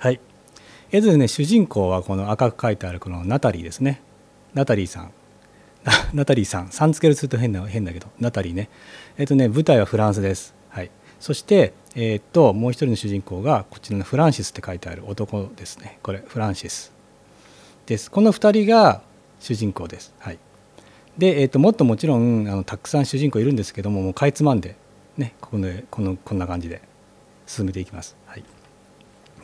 はいえずね主人公はこの赤く書いてあるこのナタリーですねナタリーさんナタリーさん3つけるすると変な変だけどナタリーねえっ、とね舞台はフランスですはいそしてえっ、ともう一人の主人公がこちらのフランシスって書いてある男ですねこれフランシスですこの2人が主人公ですはいで、えーと、ともっともちろんあのたくさん主人公いるんですけどももうかいつまんで、ね、ここでこのこんな感じで進めていきます。はい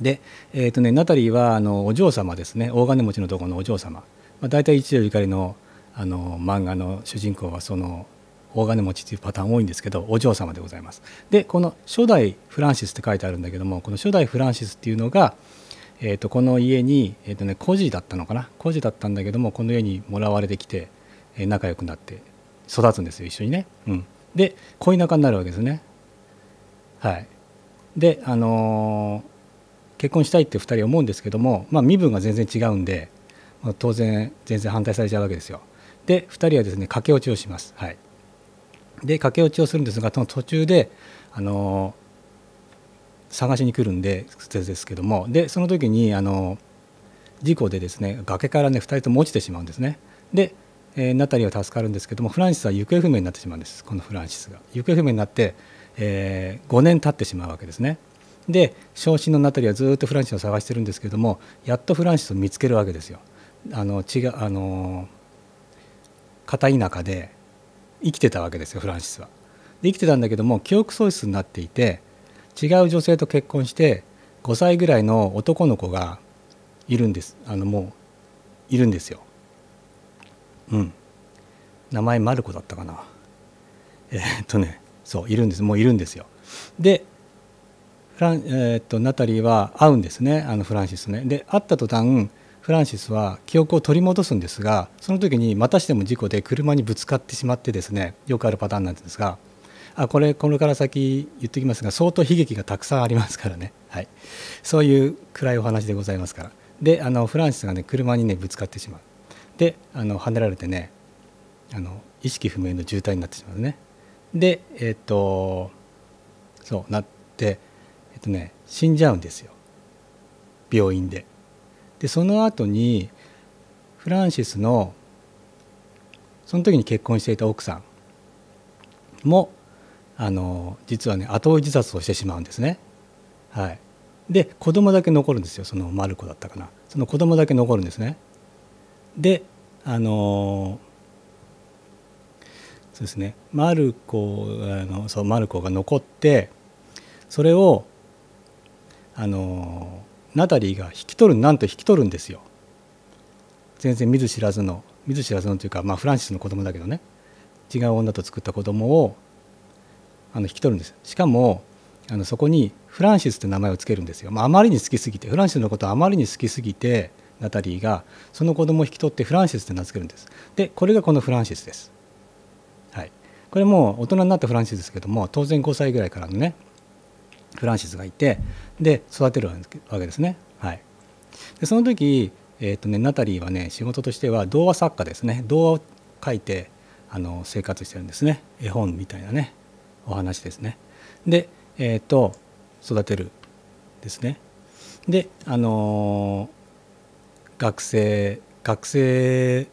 で、えーとね、ナタリーはあのお嬢様ですね大金持ちのところのお嬢様、まあ、大体一条ゆかりのあの漫画の主人公はその大金持ちというパターン多いんですけどお嬢様でございます。でこの初代フランシスって書いてあるんだけどもこの初代フランシスっていうのが、えー、とこの家に、えーとね、孤児だったのかな孤児だったんだけどもこの家にもらわれてきて、えー、仲良くなって育つんですよ一緒にね。うん、で恋仲になるわけですね。はい、であのー結婚したいって2人は思うんですけども、まあ、身分が全然違うんで、まあ、当然全然反対されちゃうわけですよ。で2人はですね駆け落ちをします。はい、で駆け落ちをするんですがその途中で、あの探しに来るんでですけどもでその時に、あの事故でですね崖からね2人とも落ちてしまうんですね。でえー、ナタリーは助かるんですけどもフランシスは行方不明になってしまうんですこのフランシスが行方不明になって、えー、5年経ってしまうわけですねで昇進のナタリはずっとフランシスを探してるんですけどもやっとフランシスを見つけるわけですよ。あの違あの片田舎で生きてたわけですよフランシスは。で生きてたんだけども記憶喪失になっていて違う女性と結婚して5歳ぐらいの男の子がいるんですあのもういるんですよ。うん。名前マルコだったかな。えー、っとねそういるんですもういるんですよ。でフランえー、っとナタリーは会うんですねあのフランシスね。で会った途端フランシスは記憶を取り戻すんですがその時にまたしても事故で車にぶつかってしまってですねよくあるパターンなんですがあこれこれから先言ってきますが相当悲劇がたくさんありますからね、はい、そういう暗いお話でございますからであのフランシスがね車にねぶつかってしまうであの跳ねられてねあの意識不明の重体になってしまうねでえっ、ー、とそうなってえっとね死んじゃうんですよ病院で。でその後にフランシスのその時に結婚していた奥さんもあの実はね後追い自殺をしてしまうんですね。はい、で子供だけ残るんですよそのマルコだったかなその子供だけ残るんですね。であのそうですねマルコあのそうマルコが残ってそれをあのナタリーが引き取るなんと引き取るんですよ全然見ず知らずの見ず知らずのというか、まあ、フランシスの子供だけどね違う女と作った子供をあの引き取るんですしかもあのそこにフランシスって名前を付けるんですよ、まあ、あまりに好きすぎてフランシスのことあまりに好きすぎてナタリーがその子供を引き取ってフランシスって名付けるんですでこれがこのフランシスですはいこれも大人になったフランシスですけども当然5歳ぐらいからのねフランシスがいてで育てるわけですね。はい、でその時、えーとね、ナタリーはね仕事としては童話作家ですね童話を書いてあの生活してるんですね絵本みたいなねお話ですね。で、えーと、育てるですね。であのー、学生学生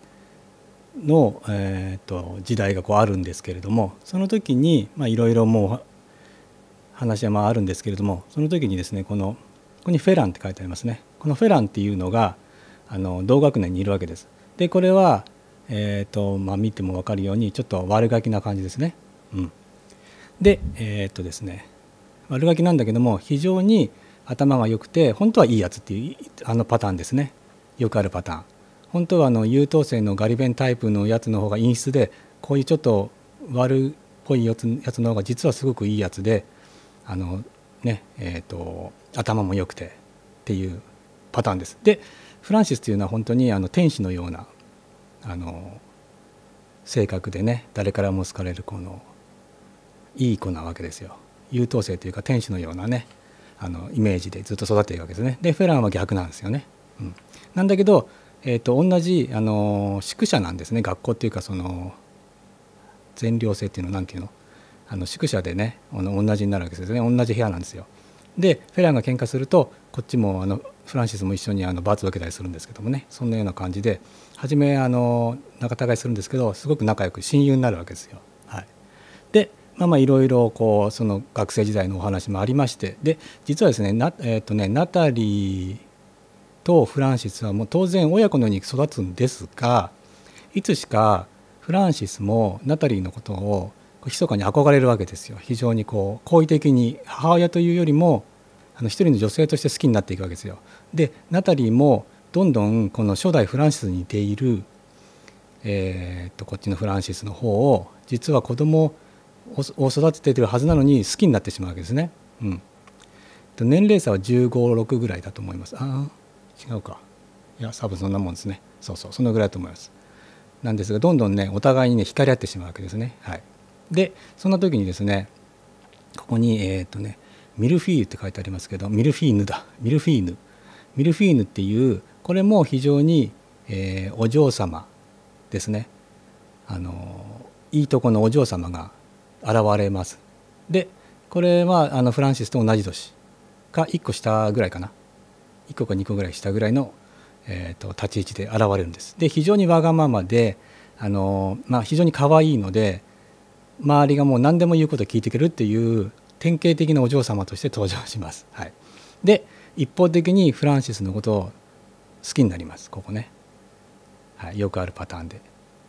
の、えーと、時代がこうあるんですけれどもその時にまあ、いろいろもう話はまああるんですけれどもその時にですねこのここにフェランって書いてありますねこのフェランっていうのがあの同学年にいるわけです。でこれは、えーとまあ、見ても分かるようにちょっと悪ガキな感じですね。うん、でえっ、ー、とですね悪ガキなんだけども非常に頭が良くて本当はいいやつっていうあのパターンですねよくあるパターン。本当はあの優等生のガリンタイプのやつの方が陰湿でこういうちょっと悪っぽいやつの方が実はすごくいいやつであのねえーと、頭も良くてっていうパターンです。でフランシスというのは本当にあの天使のようなあの性格でね誰からも好かれるこのいい子なわけですよ。優等生というか天使のようなねあのイメージでずっと育っているわけですね。でフェランは逆なんですよね。うん、なんだけど、えーと、と同じあの宿舎なんですね学校っていうかその全寮制っていうの何ていうのあの宿舎でねあの同じになるわけですね同じ部屋なんですよ。でフェランが喧嘩するとこっちもあのフランシスも一緒にあの罰を受けたりするんですけどもねそんなような感じで初めあの仲違いするんですけどすごく仲良く親友になるわけですよ。はい、でまあまあいろいろこうその学生時代のお話もありましてで実はですねな、えー、とねナタリーとフランシスはもう当然親子のように育つんですがいつしかフランシスもナタリーのことを密かに憧れるわけですよ非常にこう好意的に母親というよりもあの一人の女性として好きになっていくわけですよ。でナタリーもどんどんこの初代フランシスに似ている、えー、とこっちのフランシスの方を実は子供を育てているはずなのに好きになってしまうわけですね。うん、年齢差は1 5 6ぐらいだと思います。ああ違うか。いや多分そんなもんですね。そうそうそのぐらいだと思います。なんですがどんどんねお互いにね惹かれ合ってしまうわけですね。はいでそんな時にですねここにえっ、とねミルフィーユって書いてありますけどミルフィーヌだミルフィーヌミルフィーヌっていうこれも非常に、えー、お嬢様ですねあのいいとこのお嬢様が現れますでこれはあのフランシスと同じ年か1個下ぐらいかな1個か2個ぐらい下ぐらいの、えーと立ち位置で現れるんですで非常にわがままであの、まあ、非常に可愛いので周りがもう何でも言うこと聞いてくれるっていう典型的なお嬢様として登場します。はい、で一方的にフランシスのことを好きになりますここね、はい、よくあるパターンで。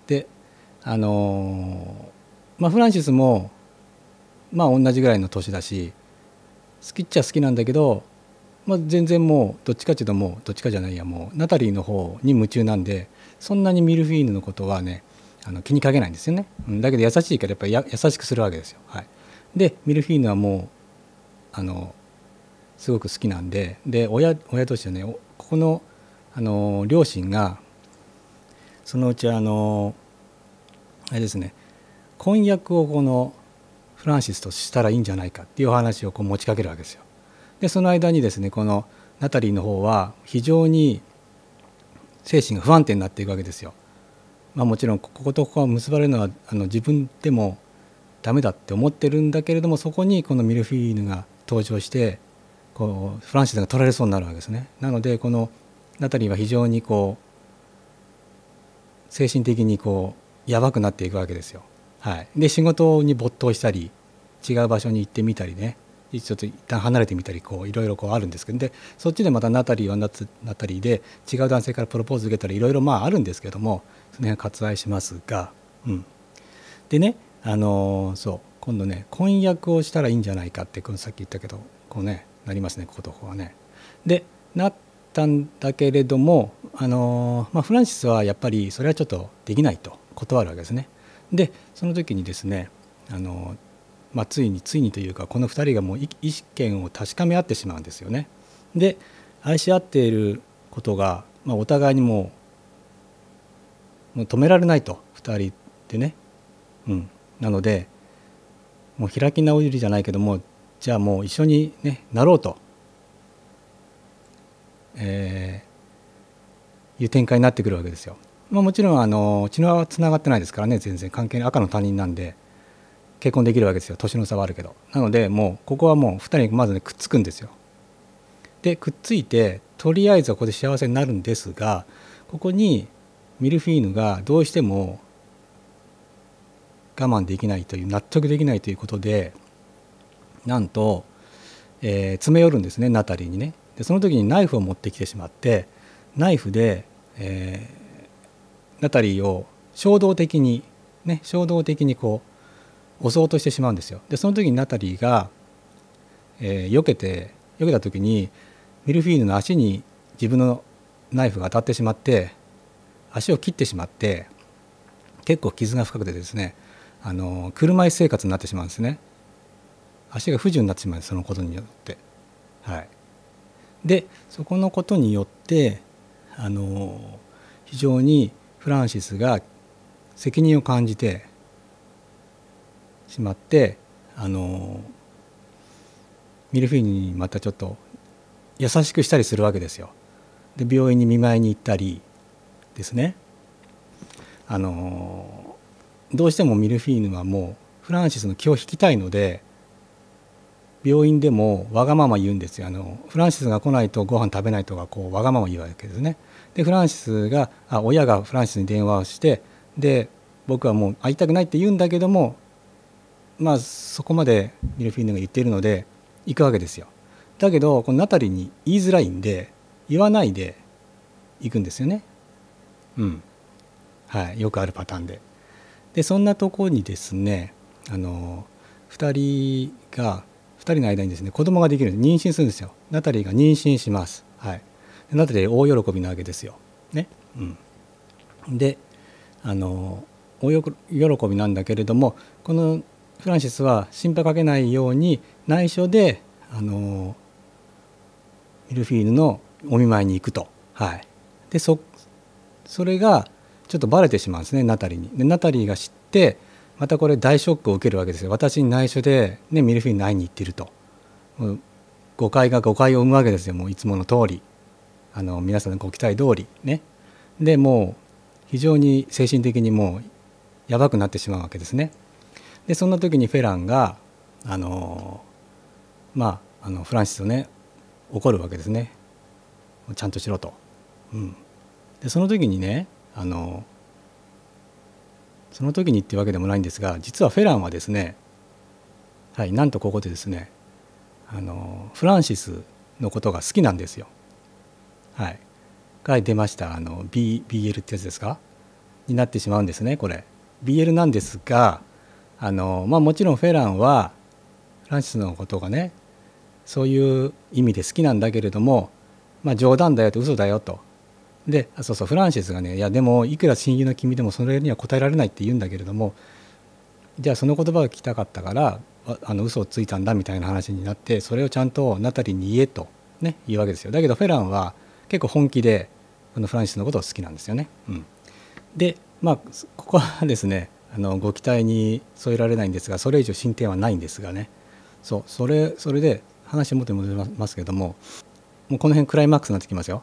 であのー、まあ、フランシスもまあ同じぐらいの年だし好きっちゃ好きなんだけど、まあ、全然もうどっちかっていうともうどっちかじゃないやもうナタリーの方に夢中なんでそんなにミルフィーヌのことはねあの気にかけないんですよね、うん、だけど優しいからやっぱりや優しくするわけですよ、はい、でミルフィーヌはもうあのすごく好きなんでで親親としてねここのあの両親がそのうちあのあれですね婚約をこのフランシスとしたらいいんじゃないかっていうお話をこう持ちかけるわけですよ。でその間にですねこのナタリーの方は非常に精神が不安定になっていくわけですよ。まあ、もちろんこことここが結ばれるのはあの自分でもダメだって思ってるんだけれどもそこにこのミルフィーユが登場してこうフランシスが取られそうになるわけですね。なのでこのナタリーは非常にこう精神的にこうやばくなっていくわけですよ。はい、で仕事に没頭したり違う場所に行ってみたりねちょっと一旦離れてみたりこういろいろこうあるんですけどでそっちでまたナタリーはナタリーで違う男性からプロポーズ受けたりいろいろまああるんですけどもね、割愛しますが、うん、でね、あのそう今度ね婚約をしたらいいんじゃないかってこのさっき言ったけどこうねなりますねこことここはね。でなったんだけれども、あのまあ、フランシスはやっぱりそれはちょっとできないと断るわけですね。でその時にですね、あのまあ、ついについにというかこの2人がもう意見を確かめ合ってしまうんですよね。で愛し合っていることが、まあ、お互いにもうもう止められないと2人でね、うん、なのでもう開き直りじゃないけどもじゃあもう一緒に、ね、なろうと、えー、いう展開になってくるわけですよ。まあ、もちろんあの血はつながってないですからね全然関係ない赤の他人なんで結婚できるわけですよ年の差はあるけどなのでもうここはもう2人まずねくっつくんですよ。でくっついてとりあえずはここで幸せになるんですがここにミルフィーヌがどうしても我慢できないという納得できないということでなんと、えー、詰め寄るんですねナタリーにねでその時にナイフを持ってきてしまってナイフで、えー、ナタリーを衝動的にね衝動的にこう襲おうとしてしまうんですよでその時にナタリーが、えー、避けて避けた時にミルフィーヌの足に自分のナイフが当たってしまって足を切ってしまって結構傷が深くてですねあの車椅子生活になってしまうんですね足が不自由になってしまうすそのことによってはいでそこのことによってあの非常にフランシスが責任を感じてしまってあのミルフィーユにまたちょっと優しくしたりするわけですよ。で病院に見舞いに行ったりですね。あのどうしてもミルフィーヌはもうフランシスの気を引きたいので病院でもわがまま言うんですよあのフランシスが来ないとご飯食べないとかこうわがまま言うわけですね。でフランシスがあ親がフランシスに電話をしてで僕はもう会いたくないって言うんだけどもまあそこまでミルフィーヌが言っているので行くわけですよ。だけどこのナタリーに言いづらいんで言わないで行くんですよね。うんはい、よくあるパターンででそんなとこにですねあの2人が2人の間にですね子供ができる妊娠するんですよナタリーが妊娠します、はい、ナタリー大喜びなわけですよ、ねうん、であの大喜びなんだけれどもこのフランシスは心配かけないように内緒であのミルフィーヌのお見舞いに行くと、はい、でそそれがちょっとバレてしまうんですねナタリーに。でナタリーが知ってまたこれ大ショックを受けるわけですよ私に内緒で、ね、ミルフィーユに会いに行ってると誤解が誤解を生むわけですよもういつもの通りあの皆さんのご期待通りねでもう非常に精神的にもうやばくなってしまうわけですねでそんな時にフェランがあのまああのフランシスをね怒るわけですねちゃんとしろと、うん、でその時にねあのその時にってわけでもないんですが実はフェランはですねはいなんとここでですねあのフランシスのことが好きなんですよ。はい、が出ましたあの、B、BL ってやつですかになってしまうんですねこれ。BL なんですがあの、まあ、もちろんフェランはフランシスのことがねそういう意味で好きなんだけれども、まあ、冗談だよと嘘だよとでそうそうフランシスがねいやでもいくら親友の君でもそれには答えられないって言うんだけれどもじゃあその言葉が聞きたかったからあの嘘をついたんだみたいな話になってそれをちゃんとナタリに言えと、ね、言うわけですよだけどフェランは結構本気であのフランシスのことを好きなんですよね。うん、でまあここはですねあのご期待に添えられないんですがそれ以上進展はないんですがねそうそれそれで話をって戻りますけどももうこの辺クライマックスになってきますよ。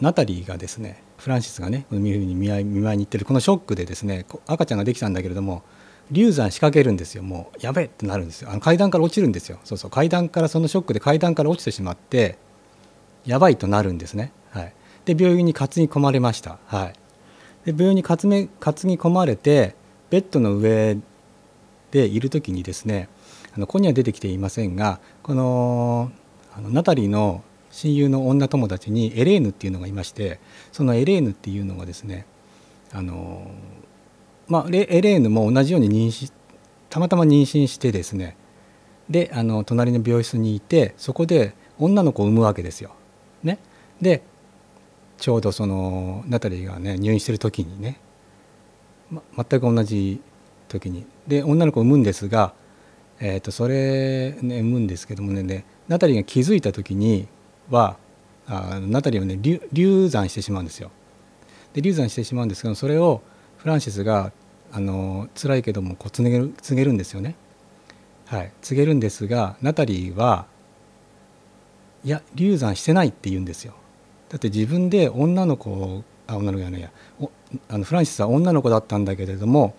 ナタリーがですねフランシスがね見舞い見舞いに行ってるこのショックでですね赤ちゃんができたんだけれども流産仕掛けるんですよもうやべえってなるんですよあの階段から落ちるんですよそうそう階段からそのショックで階段から落ちてしまってやばいとなるんですね、はい、で病院に担ぎ込まれました、はい、で病院に担ぎ込まれてベッドの上でいる時にですねあのここには出てきていませんがこのあのナタリーの親友の女友達にエレーヌっていうのがいましてそのエレーヌっていうのがですねあの、まあ、エレーヌも同じように妊娠たまたま妊娠してですねであの隣の病室にいてそこで女の子を産むわけですよ。ね、でちょうどそのナタリーがね入院してる時にね、ま、全く同じ時にで女の子を産むんですが、えー、とそれ、ね、産むんですけどもねナタリーが気づいた時にはあナタリーはね流産してしまうんですよ。で流産してしまうんですけどそれをフランシスがあの辛いけどもこう告げる告げるんですよね。はい、告げるんですがナタリーはいや流産してないって言うんですよ。だって自分で女の子をあ女の子じゃないやあのフランシスは女の子だったんだけれども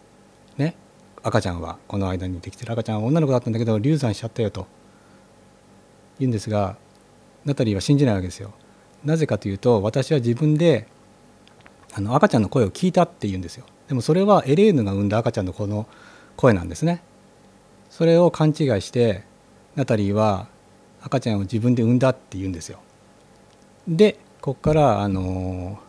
ね赤ちゃんはこの間にできてる赤ちゃんは女の子だったんだけど流産しちゃったよと言うんですがナタリーは信じないわけですよ。なぜかというと私は自分であの赤ちゃんの声を聞いたって言うんですよ。でもそれはエレーヌが産んだ赤ちゃんのこの声なんですね。それを勘違いしてナタリーは赤ちゃんを自分で産んだって言うんですよ。でここからあの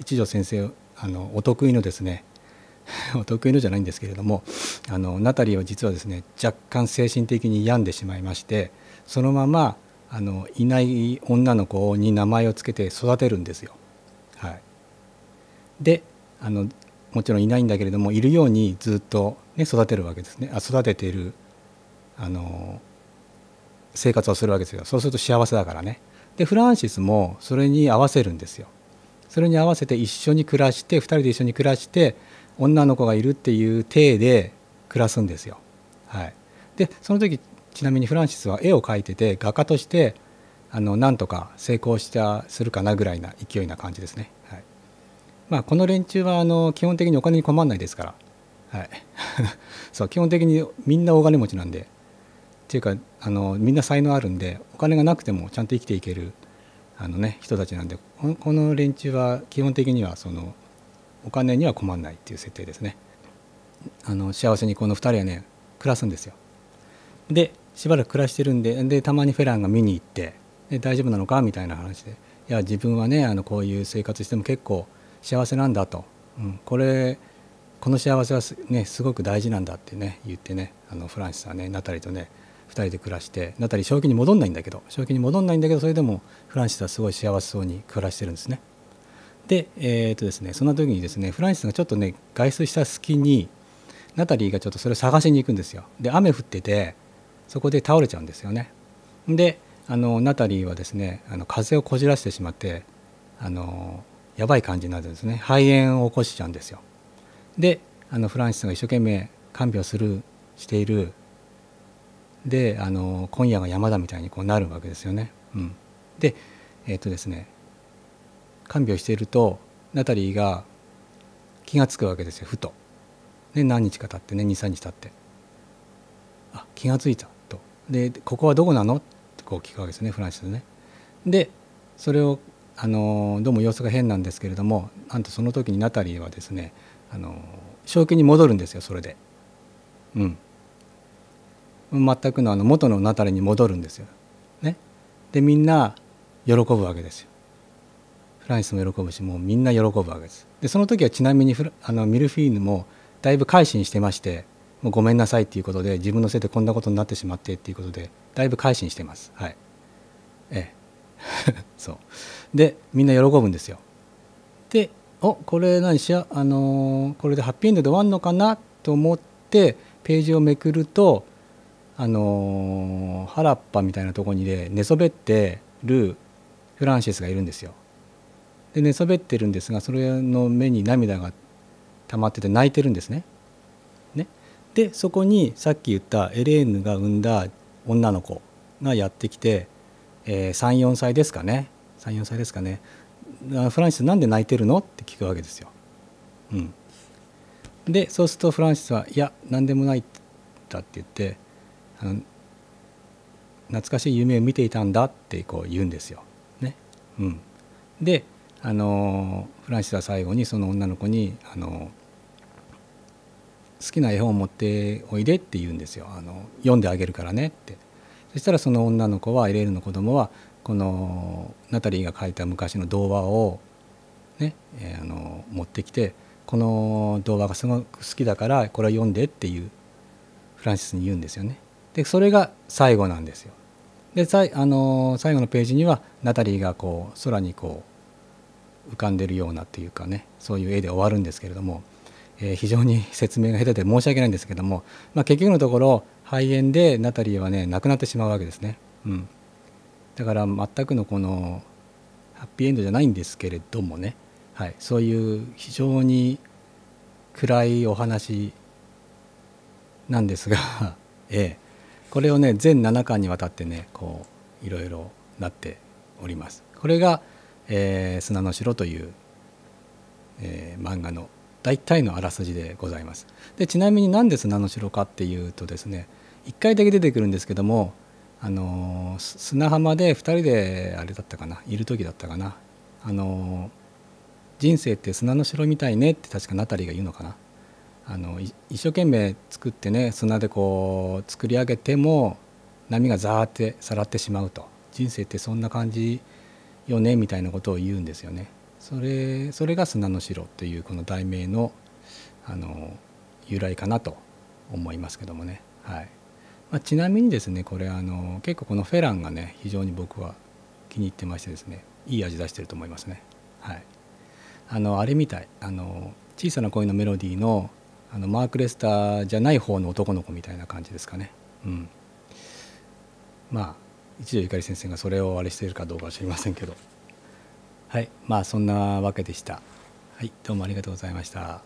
一条先生あのお得意のですね お得意のじゃないんですけれどもあのナタリーは実はですね若干精神的に病んでしまいましてそのままあのいない女の子に名前を付けて育てるんですよ。はい、であのもちろんいないんだけれどもいるようにずっと、ね、育てるわけですねあ育てているあの生活をするわけですよそうすると幸せだからね。でフランシスもそれに合わせるんですよ。それに合わせて一緒に暮らして2人で一緒に暮らして女の子がいるっていう体で暮らすんですよ。はい、でその時ちなみにフランシスは絵を描いてて画家としてあのなんとか成功したするかなぐらいな勢いな感じですね。はいまあ、この連中はあの基本的にお金に困らないですから、はい、そう基本的にみんな大金持ちなんでっていうかあのみんな才能あるんでお金がなくてもちゃんと生きていけるあの、ね、人たちなんでこの連中は基本的にはそのお金には困らないっていう設定ですね。あの幸せにこの2人はね暮らすんですよ。でしばらく暮らしてるんででたまにフェランが見に行ってで大丈夫なのかみたいな話でいや自分はねあのこういう生活しても結構幸せなんだと、うん、これこの幸せはす,、ね、すごく大事なんだってね言ってねあのフランシスはねナタリとね2人で暮らしてナタリ正気に戻んないんだけど正気に戻んないんだけどそれでもフランシスはすごい幸せそうに暮らしてるんですね。で,、えーとですね、そんな時にですねフランシスがちょっとね外出した隙にナタリーがちょっとそれを探しに行くんですよ。で雨降っててそこで倒れちゃうんですよね。であのナタリーはですねあの風邪をこじらせてしまってあのやばい感じになるんですね肺炎を起こしちゃうんですよ。であのフランシスが一生懸命看病するしているであの今夜が山だみたいにこうなるわけですよね。うん、でえっ、とですね看病しているとナタリーが気が付くわけですよふと。で何日か経ってね23日経ってあ気が付いたでここはどこなのってこう聞くわけですねフランシスね。でそれをあのどうも様子が変なんですけれどもなんとその時にナタリーはですねあの正気に戻るんですよそれで。うん。全くのあの元のナタリーに戻るんですよ。ね。でみんな喜ぶわけですよ。フランシスも喜ぶしもうみんな喜ぶわけです。でその時はちなみにあのミルフィーヌもだいぶ改心してましてもうごめんなさいっていうことで自分のせいでこんなことになってしまってっていうことでだいぶ改心してますはいええ そうでみんな喜ぶんですよでおこれ何しあのー、これでハッピーエンドで終わるのかなと思ってページをめくるとあのー、原っぱみたいなとこにで、ね、寝そべってるフランシスがいるんですよで寝そべってるんですがそれの目に涙が溜まってて泣いてるんですねでそこにさっき言ったエレーヌが産んだ女の子がやってきて、えー、34歳ですかね34歳ですかねフランシスなんで泣いてるのって聞くわけですよ。うん、でそうするとフランシスは「いや何でもない」だって言ってあの懐かしい夢を見ていたんだってこう言うんですよ。ねうん、で、あのフランシスは最後にその女の子に、あの好きな絵本を持っておいでって言うんですよあの読んであげるからねってそしたらその女の子はエレールの子供はこのナタリーが書いた昔の童話をね、えー、あの持ってきてこの童話がすごく好きだからこれを読んでっていうフランシスに言うんですよね。でそれが最後なんですよ。でさいあの最後のページにはナタリーがこう空にこう浮かんでるようなっていうかねそういう絵で終わるんですけれどもえ非常に説明が下手で申し訳ないんですけども、まあ、結局のところ肺炎でナタリーはね亡くなってしまうわけですね、うん、だから全くのこのハッピーエンドじゃないんですけれどもね、はい、そういう非常に暗いお話なんですが ええ、これをね全7巻にわたってねこういろいろなっております。これが、えー、砂の城」という、えー、漫画の大体のあらすじでございます。でちなみに何で砂の城かっていうとですね1回だけ出てくるんですけどもあの砂浜で2人であれだったかないる時だったかなあの人生って砂の城みたいねって確かナタリーが言うのかなあの一生懸命作ってね砂でこう作り上げても波がザーってさらってしまうと人生ってそんな感じよねみたいなことを言うんですよね。それそれが「砂の城」というこの題名のあの由来かなと思いますけどもね、はいまあ、ちなみにですねこれあの結構このフェランがね非常に僕は気に入ってましてですねいい味出してると思いますね。はい、あのあれみたいあの小さな恋のメロディーのあのマーク・レスターじゃない方の男の子みたいな感じですかね。うん、まあ一条ゆかり先生がそれをあれしているかどうかは知りませんけど。はいまあそんなわけでしたはいどうもありがとうございました